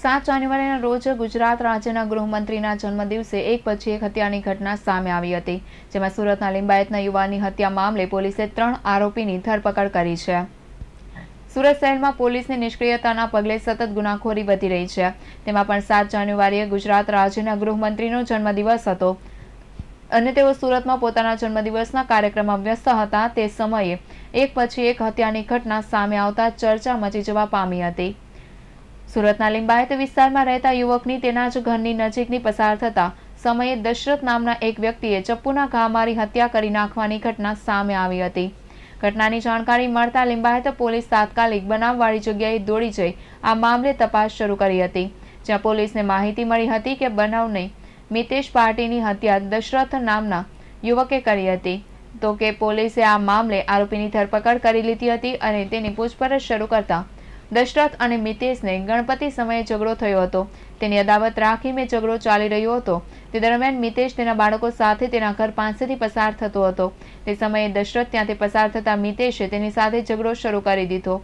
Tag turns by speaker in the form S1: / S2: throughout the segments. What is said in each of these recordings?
S1: સાત જાન્યુઆરીના રોજ ગુજરાત રાજ્યના ગૃહમંત્રીના જન્મદિવસે એક પછી એક હત્યાની ઘટના સામે આવી હતી જેમાં સુરતના લિંબાયતના યુવાનની હત્યા મામલે પોલીસે ત્રણ આરોપીની ધરપકડ કરી છે સુરત શહેરમાં પોલીસની નિષ્ક્રિયતાના પગલે સતત ગુનાખોરી વધી રહી છે તેમાં પણ સાત જાન્યુઆરીએ ગુજરાત રાજ્યના ગૃહમંત્રીનો જન્મદિવસ હતો અને તેઓ સુરતમાં પોતાના જન્મદિવસના કાર્યક્રમમાં વ્યસ્ત હતા તે સમયે એક પછી એક હત્યાની ઘટના સામે આવતા ચર્ચા મચી જવા પામી હતી સુરતના લિંબાયત વિસ્તારમાં રહેતા યુવકની તેના જ ઘરની નજીકની પસાર થતા સમયે દશરથ નામના એક વ્યક્તિએ ચપ્પુના ઘા મારી હત્યા કરી નાખવાની ઘટના સામે આવી હતી ઘટનાની જાણકારી મળતા લિંબાયત પોલીસ તાત્કાલિક બનાવવાળી જગ્યાએ દોડી જઈ આ મામલે તપાસ શરૂ કરી હતી જ્યાં પોલીસને માહિતી મળી હતી કે બનાવને મિતેશ પાર્ટીની હત્યા દશરથ નામના યુવકે કરી હતી તો કે પોલીસે આ મામલે આરોપીની ધરપકડ કરી લીધી હતી અને તેની પૂછપરછ શરૂ કરતા દશરથ અને મિતેશને ગણપતિ સમયે ઝઘડો થયો હતો તેની અદાવત રાખી મેં ઝઘડો ચાલી રહ્યો હતો તે દરમિયાન મિતેશ તેના બાળકો સાથે તેના ઘર પાસેથી પસાર થતો હતો તે સમયે દશરથ ત્યાંથી પસાર થતા મિતેશે તેની સાથે ઝઘડો શરૂ કરી દીધો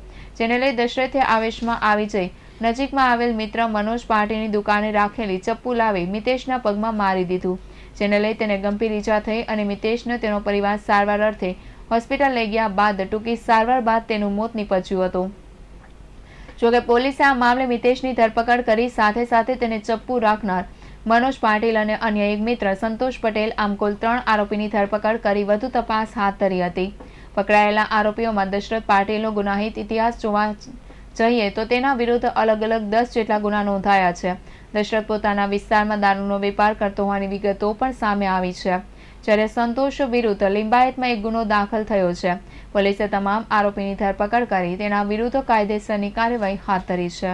S1: જેને લઈ દશરથે આવેશમાં આવી જઈ નજીકમાં આવેલ મિત્ર મનોજ પાટીની દુકાને રાખેલી ચપ્પુ લાવી મિતેશના પગમાં મારી દીધું જેને લઈ તેને ગંભીર ઈજા થઈ અને મિતેશને તેનો પરિવાર સારવાર અર્થે હોસ્પિટલ લઈ ગયા બાદ ટૂંકી સારવાર બાદ તેનું મોત નીપજ્યું હતું જોકે પોલીસે આ મામલે મિતેશની ધરપકડ કરી સાથે સાથે તેને ચપ્પુ રાખનાર મનોજ પાટીલ અને અન્ય એક મિત્ર સંતોષ પટેલ આમ કુલ ત્રણ આરોપીની ધરપકડ કરી વધુ તપાસ હાથ ધરી હતી પકડાયેલા આરોપીઓમાં દશરથ પાટીલનો ગુનાહિત ઇતિહાસ જોવા જઈએ તો તેના વિરુદ્ધ અલગ અલગ દસ જેટલા ગુના નોંધાયા છે દશરથ પોતાના વિસ્તારમાં દારૂનો વેપાર કરતો હોવાની વિગતો પણ સામે આવી છે જ્યારે સંતોષ વિરુદ્ધ લિંબાયતમાં એક ગુનો દાખલ થયો છે પોલીસે તમામ આરોપીની ધરપકડ કરી તેના વિરુદ્ધ કાયદેસરની કાર્યવાહી હાથ ધરી છે